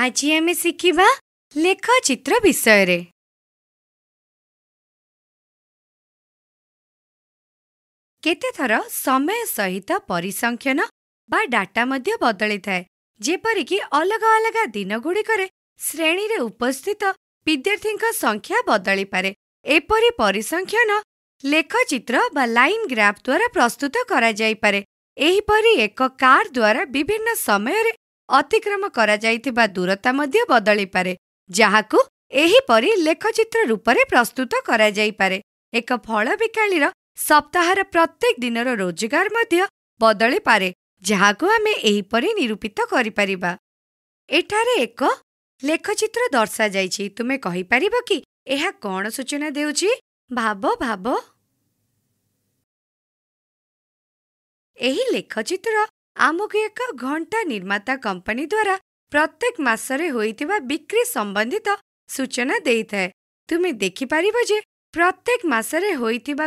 ଆଜି ଆମେ ଶିଖିବା ଲେଖଚିତ୍ର ବିଷୟରେ କେତେଥର ସମୟ ସହିତ ପରିସଂଖ୍ୟନ ବା ଡାଟା ମଧ୍ୟ ବଦଳିଥାଏ ଯେପରିକି ଅଲଗା ଅଲଗା ଦିନଗୁଡ଼ିକରେ ଶ୍ରେଣୀରେ ଉପସ୍ଥିତ ବିଦ୍ୟାର୍ଥୀଙ୍କ ସଂଖ୍ୟା ବଦଳିପାରେ ଏପରି ପରିସଂଖ୍ୟନ ଲେଖଚିତ୍ର ବା ଲାଇନ୍ ଗ୍ରାଫ୍ ଦ୍ୱାରା ପ୍ରସ୍ତୁତ କରାଯାଇପାରେ ଏହିପରି ଏକ କାର୍ ଦ୍ୱାରା ବିଭିନ୍ନ ସମୟରେ ଅତିକ୍ରମ କରାଯାଇଥିବା ଦୂରତା ମଧ୍ୟ ବଦଳିପାରେ ଯାହାକୁ ଏହିପରି ଲେଖଚିତ୍ର ରୂପରେ ପ୍ରସ୍ତୁତ କରାଯାଇପାରେ ଏକ ଫଳ ବିକାଳୀର ସପ୍ତାହର ପ୍ରତ୍ୟେକ ଦିନର ରୋଜଗାର ମଧ୍ୟ ବଦଳିପାରେ ଯାହାକୁ ଆମେ ଏହିପରି ନିରୂପିତ କରିପାରିବା ଏଠାରେ ଏକ ଲେଖଚିତ୍ର ଦର୍ଶାଯାଇଛି ତୁମେ କହିପାରିବ କି ଏହା କ'ଣ ସୂଚନା ଦେଉଛି ଭାବ ଭାବ ଏହି ଲେଖଚିତ୍ର आमकेको एक घन्टा निर्माता कम्पनीद्वारा प्रत्येक मासे बिक्री सम्बन्धित सूचना दिए तुमे देखिपारे प्रत्येक मासे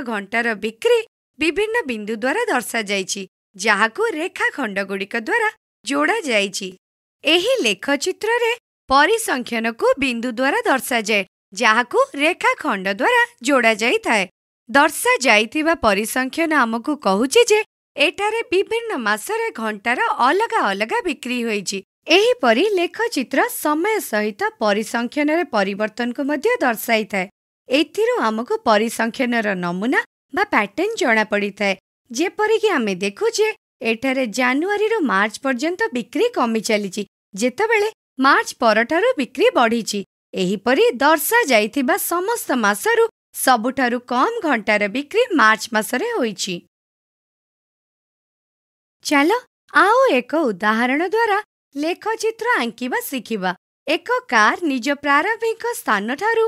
घन्टार बिक्री विभिन्न बिन्दुद्वारा दर्शाइ जहाक रेखा खण्डगुडिकद्वारा जोडा जाही लेखचित परिसंख्यान बिन्दुद्वारा दर्शा जाए जहाखा खण्डद्वारा जोडाइ दर्शा जा परिसंख्यन आमक ଏଠାରେ ବିଭିନ୍ନ ମାସରେ ଘଣ୍ଟାର ଅଲଗା ଅଲଗା ବିକ୍ରି ହୋଇଛି ଏହିପରି ଲେଖଚିତ୍ର ସମୟ ସହିତ ପରିସଂଖ୍ୟନରେ ପରିବର୍ତ୍ତନକୁ ମଧ୍ୟ ଦର୍ଶାଇଥାଏ ଏଥିରୁ ଆମକୁ ପରିସଂଖ୍ୟନର ନମୁନା ବା ପ୍ୟାଟର୍ଣ୍ଣ ଜଣାପଡ଼ିଥାଏ ଯେପରିକି ଆମେ ଦେଖୁ ଯେ ଏଠାରେ ଜାନୁଆରୀରୁ ମାର୍ଚ୍ଚ ପର୍ଯ୍ୟନ୍ତ ବିକ୍ରି କମି ଚାଲିଛି ଯେତେବେଳେ ମାର୍ଚ୍ଚ ପରଠାରୁ ବିକ୍ରି ବଢ଼ିଛି ଏହିପରି ଦର୍ଶାଯାଇଥିବା ସମସ୍ତ ମାସରୁ ସବୁଠାରୁ କମ୍ ଘଣ୍ଟାର ବିକ୍ରି ମାର୍ଚ୍ଚ ମାସରେ ହୋଇଛି ଚାଲ ଆଉ ଏକ ଉଦାହରଣ ଦ୍ୱାରା ଲେଖଚିତ୍ର ଆଙ୍କିବା ଶିଖିବା ଏକ କାର୍ ନିଜ ପ୍ରାରମ୍ଭିକ ସ୍ଥାନଠାରୁ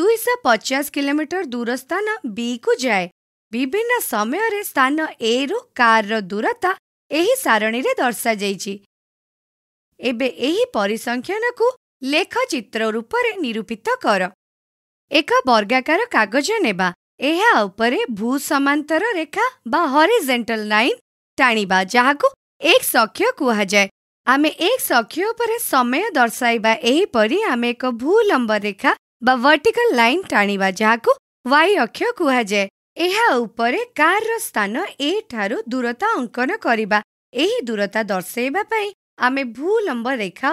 ଦୁଇଶହ ପଚାଶ କିଲୋମିଟର ଦୂର ସ୍ଥାନ ବିକୁ ଯାଏ ବିଭିନ୍ନ ସମୟରେ ସ୍ଥାନ ଏରୁ ରୁ କାର୍ର ଦୂରତା ଏହି ସାରଣୀରେ ଦର୍ଶାଯାଇଛି ଏବେ ଏହି ପରିସଂଖ୍ୟାନକୁ ଲେଖଚିତ୍ର ରୂପରେ ନିରୂପିତ କର ଏକ ବର୍ଗାକାର କାଗଜ ନେବା ଏହା ଉପରେ ଭୂ ସମାନ୍ତର ରେଖା ବା ହରିଜେଣ୍ଟାଲ ଲାଇନ୍ टा जहा कु आमे एक समय सय एक भू लम्ब रेखा भर्टिकल ल अहिले कर र स्थान एूरता अङ्कनूरता भू भूलम्ब रेखा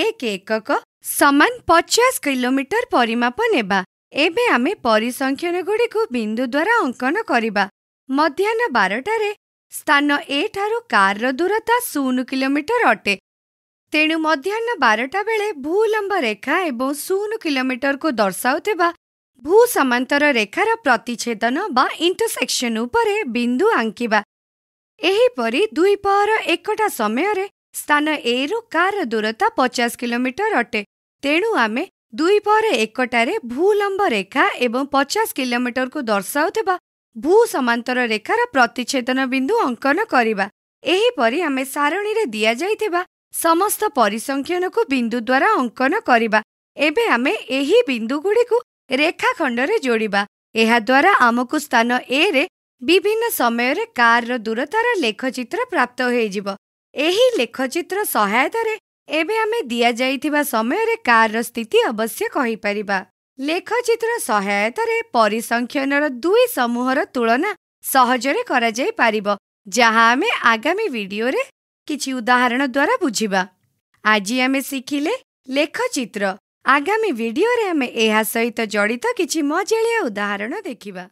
एक एकक समान पचास किलोमिटर परिमाप नै परिसंख्यन गुडिक बिन्दुद्वारा अङ्कन मध्या रे ସ୍ଥାନ ଏଠାରୁ କାର୍ର ଦୂରତା ଶୂନ କିଲୋମିଟର ଅଟେ ତେଣୁ ମଧ୍ୟାହ୍ନ ବାରଟା ବେଳେ ଭୂଲମ୍ବ ରେଖା ଏବଂ ଶୂନ କିଲୋମିଟରକୁ ଦର୍ଶାଉଥିବା ଭୂ ସମାନ୍ତର ରେଖାର ପ୍ରତିଚ୍ଛେଦନ ବା ଇଣ୍ଟରସେକ୍ସନ୍ ଉପରେ ବିନ୍ଦୁ ଆଙ୍କିବା ଏହିପରି ଦୁଇପହର ଏକଟା ସମୟରେ ସ୍ଥାନ ଏରୁ କାର୍ର ଦୂରତା ପଚାଶ କିଲୋମିଟର ଅଟେ ତେଣୁ ଆମେ ଦୁଇପହର ଏକଟାରେ ଭୂଲମ୍ବ ରେଖା ଏବଂ ପଚାଶ କିଲୋମିଟରକୁ ଦର୍ଶାଉଥିବା ଭୂ ସମାନ୍ତର ରେଖାର ପ୍ରତିଚ୍ଛେଦନ ବିନ୍ଦୁ ଅଙ୍କନ କରିବା ଏହିପରି ଆମେ ସାରଣୀରେ ଦିଆଯାଇଥିବା ସମସ୍ତ ପରିସଂଖ୍ୟନକୁ ବିନ୍ଦୁ ଦ୍ୱାରା ଅଙ୍କନ କରିବା ଏବେ ଆମେ ଏହି ବିନ୍ଦୁଗୁଡ଼ିକୁ ରେଖାଖଣ୍ଡରେ ଯୋଡ଼ିବା ଏହାଦ୍ୱାରା ଆମକୁ ସ୍ଥାନ ଏ ରେ ବିଭିନ୍ନ ସମୟରେ କାର୍ର ଦୂରତାର ଲେଖଚିତ୍ର ପ୍ରାପ୍ତ ହୋଇଯିବ ଏହି ଲେଖଚିତ୍ର ସହାୟତାରେ ଏବେ ଆମେ ଦିଆଯାଇଥିବା ସମୟରେ କାର୍ର ସ୍ଥିତି ଅବଶ୍ୟ କହିପାରିବା ଲେଖଚିତ୍ର ସହାୟତାରେ ପରିସଂଖ୍ୟନର ଦୁଇ ସମୂହର ତୁଳନା ସହଜରେ କରାଯାଇପାରିବ ଯାହା ଆମେ ଆଗାମୀ ଭିଡିଓରେ କିଛି ଉଦାହରଣ ଦ୍ୱାରା ବୁଝିବା ଆଜି ଆମେ ଶିଖିଲେ ଲେଖଚିତ୍ର ଆଗାମୀ ଭିଡିଓରେ ଆମେ ଏହା ସହିତ ଜଡ଼ିତ କିଛି ମଜାଳିଆ ଉଦାହରଣ ଦେଖିବା